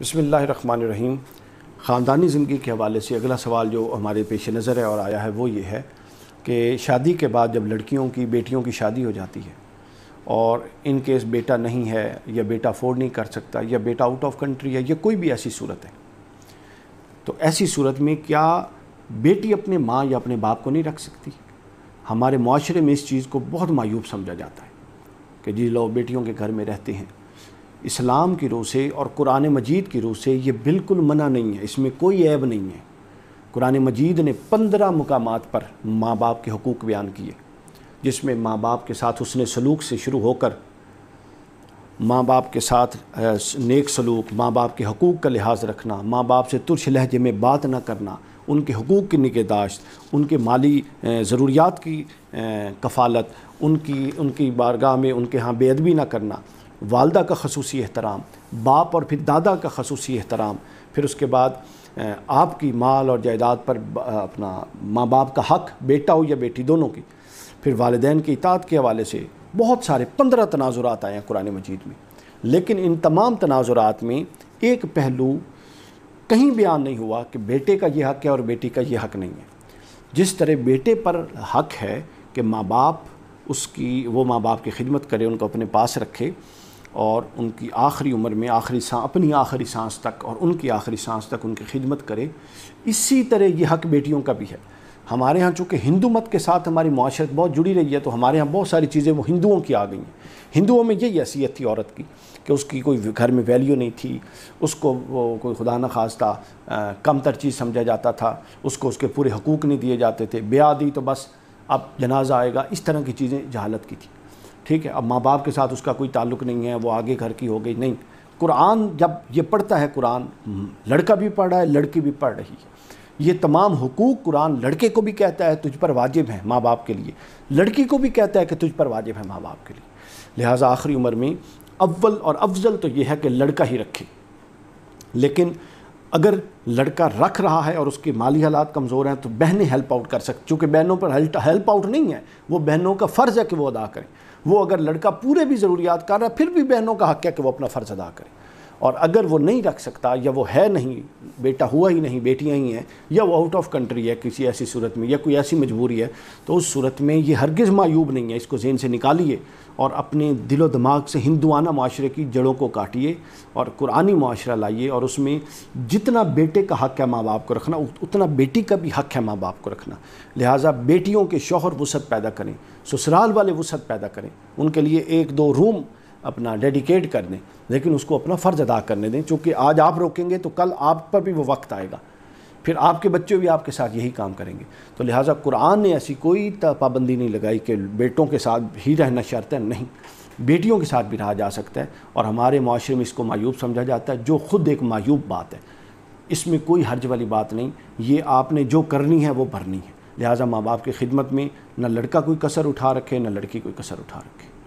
बसमीम ख़ानदानी ज़िंदगी के हवाले से अगला सवाल जो हमारे पेश नज़र है और आया है वो ये है कि शादी के बाद जब लड़कियों की बेटियों की शादी हो जाती है और इन केस बेटा नहीं है या बेटा अफोर्ड नहीं कर सकता या बेटा आउट ऑफ कंट्री है या कोई भी ऐसी सूरत है तो ऐसी सूरत में क्या बेटी अपने माँ या अपने बाप को नहीं रख सकती हमारे माशरे में इस चीज़ को बहुत मायूब समझा जाता है कि जी लो बेटियों के घर में रहते हैं इस्लाम की रूह से और कुरान मजीद की रूह से ये बिल्कुल मना नहीं है इसमें कोई ऐब नहीं है कुरान मजीद ने पंद्रह मकाम पर माँ बाप के हकूक़ बयान किए जिसमें माँ बाप के साथ उसने सलूक से शुरू होकर माँ बाप के साथ नेक सलूक माँ बाप के हकूक़ का लिहाज रखना माँ बाप से तुरश लहजे में बात ना करना उनके हकूक़ की निगहदाश्त उनके माली ज़रूरियात की कफ़ालत उनकी उनकी बारगाह में उनके यहाँ बेदबी ना करना वालदा का खसूसी एहतराम बाप और फिर दादा का खसूसी एहतराम फिर उसके बाद आपकी माल और जायदाद पर अपना माँ बाप का हक बेटा हो या बेटी दोनों की फिर वालदेन की इतात के हवाले से बहुत सारे पंद्रह तनाज़ुरात आए हैं कुरान मजीद में लेकिन इन तमाम तनाज़ुरात में एक पहलू कहीं बयान नहीं हुआ कि बेटे का ये हक है और बेटी का ये हक नहीं है जिस तरह बेटे पर हक है कि माँ बाप उसकी वो माँ बाप की खिदमत करे उनको अपने पास रखे और उनकी आखिरी उम्र में आखिरी सा अपनी आखिरी सांस तक और उनकी आखिरी सांस तक उनकी खिदमत करे इसी तरह ये हक बेटियों का भी है हमारे यहाँ चूँकि हिंदू मत के साथ हमारी माशरत बहुत जुड़ी रही है तो हमारे यहाँ बहुत सारी चीज़ें वो हिंदुओं की आ गई हैं हिंदुओं में यही हैसियत थी औरत की कि उसकी कोई घर में वैल्यू नहीं थी उसको वो कोई खुदा न खास्ता कम तर चीज़ समझा जाता था उसको उसके पूरे हकूक़ नहीं दिए जाते थे ब्याह दी तो बस अब जनाजा आएगा इस तरह की चीज़ें जहालत की थी ठीक है अब माँ बाप के साथ उसका कोई ताल्लुक नहीं है वो आगे घर की हो गई नहीं कुरान जब ये पढ़ता है कुरान लड़का भी पढ़ रहा है लड़की भी पढ़ रही है ये तमाम हकूक़ कुरान लड़के को भी कहता है तुझ पर वाजिब है माँ बाप के लिए लड़की को भी कहता है कि तुझ पर वाजिब है माँ बाप के लिए लिहाजा आखिरी उम्र में अव्वल और अफजल तो यह है कि लड़का ही रखे लेकिन अगर लड़का रख रहा है और उसके माली हालात कमज़ोर हैं तो बहनें हेल्प आउट कर सकती चूँकि बहनों पर हेल्प आउट नहीं है वो बहनों का फ़र्ज़ है कि वो अदा करें वो अगर लड़का पूरे भी ज़रूरियात कर रहा है फिर भी बहनों का हक है कि वो अपना फ़र्ज़ अदा करें और अगर वो नहीं रख सकता या वो है नहीं बेटा हुआ ही नहीं बेटियां ही हैं या वो आउट ऑफ कंट्री है किसी ऐसी सूरत में या कोई ऐसी मजबूरी है तो उस सूरत में ये हरगिज़ मायूब नहीं है इसको जेन से निकालिए और अपने दिलो दिमाग से हिंदुआना माशरे की जड़ों को काटिए और कुरानी माशरा लाइए और उसमें जितना बेटे का हक है माँ बाप को रखना उतना बेटी का भी हक है माँ बाप को रखना लिहाजा बेटियों के शोहर वसत पैदा करें ससुराल वाले वसत पैदा करें उनके लिए एक दो रूम अपना डेडिकेट कर दें लेकिन उसको अपना फ़र्ज़ अदा करने दें चूँकि आज आप रोकेंगे तो कल आप पर भी वो वक्त आएगा फिर आपके बच्चे भी आपके साथ यही काम करेंगे तो लिहाजा कुरान ने ऐसी कोई पाबंदी नहीं लगाई कि बेटों के साथ ही रहना शर्त है नहीं बेटियों के साथ भी रहा जा सकता है और हमारे माशरे में इसको मायूब समझा जाता है जो ख़ुद एक मायूब बात है इसमें कोई हर्ज वाली बात नहीं ये आपने जो करनी है वो भरनी है लिहाजा माँ बाप की खिदमत में न लड़का कोई कसर उठा रखे न लड़की कोई कसर उठा रखे